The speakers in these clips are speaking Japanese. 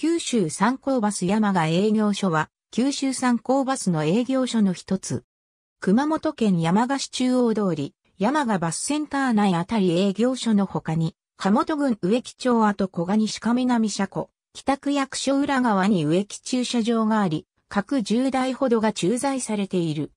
九州三高バス山賀営業所は、九州三高バスの営業所の一つ。熊本県山賀市中央通り、山賀バスセンター内あたり営業所の他に、鴨本郡植木町跡小金鹿南車庫、北区役所裏側に植木駐車場があり、各10台ほどが駐在されている。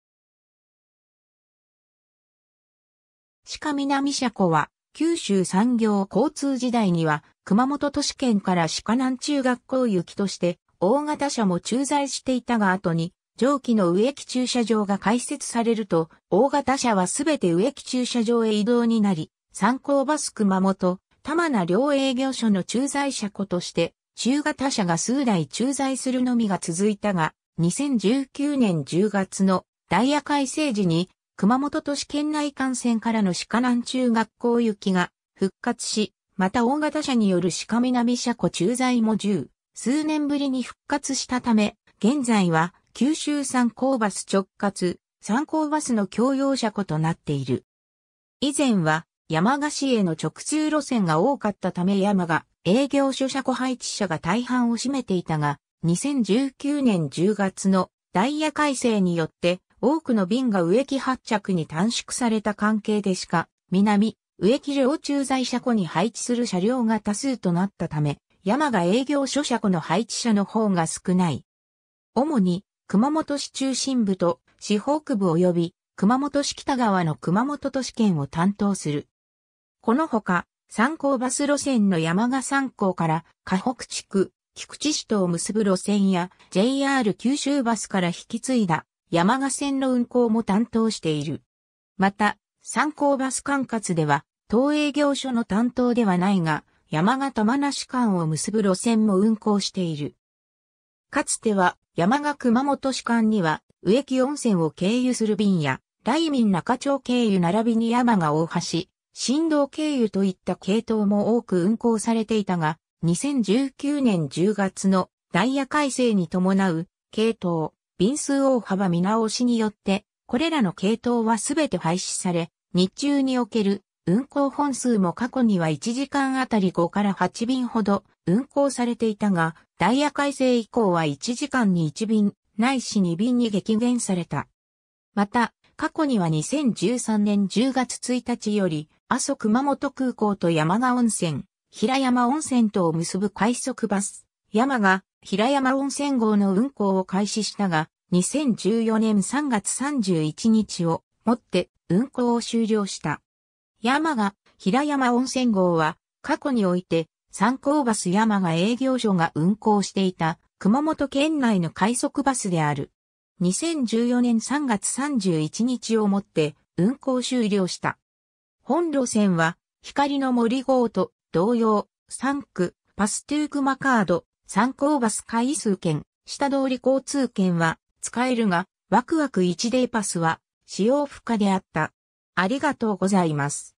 鹿南車庫は、九州産業交通時代には、熊本都市圏から鹿南中学校行きとして、大型車も駐在していたが後に、上記の植木駐車場が開設されると、大型車はすべて植木駐車場へ移動になり、参考バス熊本、玉名両営業所の駐在車庫として、中型車が数台駐在するのみが続いたが、2019年10月のダイヤ改正時に熊本都市圏内幹線からの鹿南中学校行きが復活し、また大型車による鹿南車庫駐在も10数年ぶりに復活したため、現在は九州三高バス直轄、三考バスの共用車庫となっている。以前は山賀市への直通路線が多かったため山賀営業所車庫配置者が大半を占めていたが、2019年10月のダイヤ改正によって多くの便が植木発着に短縮された関係でしか、南、植木上駐在車庫に配置する車両が多数となったため、山が営業所車庫の配置者の方が少ない。主に、熊本市中心部と市北部及び熊本市北側の熊本都市圏を担当する。このほか、参考バス路線の山賀参考から河北地区、菊池市とを結ぶ路線や JR 九州バスから引き継いだ山賀線の運行も担当している。また、参考バス管轄では、東営業所の担当ではないが、山賀玉梨間を結ぶ路線も運行している。かつては、山賀熊本市間には、植木温泉を経由する便や、大民中町経由並びに山賀大橋、新道経由といった系統も多く運行されていたが、2019年10月のダイヤ改正に伴う系統、便数大幅見直しによって、これらの系統はすべて廃止され、日中における運行本数も過去には1時間あたり5から8便ほど運行されていたが、ダイヤ改正以降は1時間に1便、ないし2便に激減された。また、過去には2013年10月1日より、阿蘇熊本空港と山賀温泉、平山温泉とを結ぶ快速バス、山賀、平山温泉号の運行を開始したが、2014年3月31日をもって運行を終了した。山が平山温泉号は過去において三考バス山が営業所が運行していた熊本県内の快速バスである。2014年3月31日をもって運行終了した。本路線は光の森号と同様3区パストゥークマカード参考バス回数券、下通り交通券は使えるが、ワクワク1デイパスは使用不可であった。ありがとうございます。